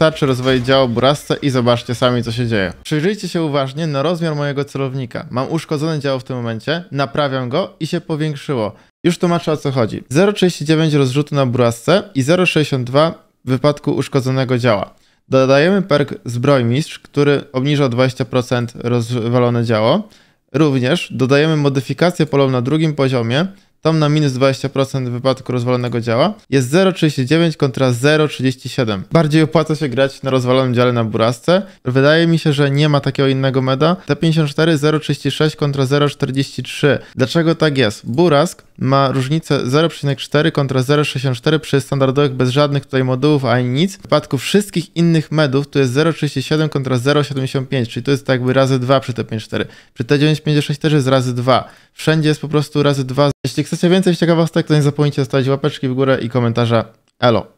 Wystarczy rozwoić działo burasce i zobaczcie sami, co się dzieje. Przyjrzyjcie się uważnie na rozmiar mojego celownika. Mam uszkodzone działo w tym momencie, naprawiam go i się powiększyło. Już tłumaczę o co chodzi. 0,39 rozrzutu na burasce i 0,62 w wypadku uszkodzonego działa. Dodajemy perk Zbrojmistrz, który obniża o 20% rozwalone działo. Również dodajemy modyfikację polą na drugim poziomie, Tom na minus 20% wypadku rozwalonego działa jest 0,39 kontra 0,37. Bardziej opłaca się grać na rozwalonym dziale na burasce. Wydaje mi się, że nie ma takiego innego meda. T54 0,36 kontra 0,43. Dlaczego tak jest? Burask ma różnicę 0,4 kontra 0,64 przy standardowych bez żadnych tutaj modułów ani nic. W przypadku wszystkich innych medów to jest 0,37 kontra 0,75, czyli to jest tak jakby razy 2 przy T54. Przy T956 też jest razy 2. Wszędzie jest po prostu razy 2 jeśli chcecie więcej ciekawostek, to nie zapomnijcie zostawić łapeczki w górę i komentarza. Elo!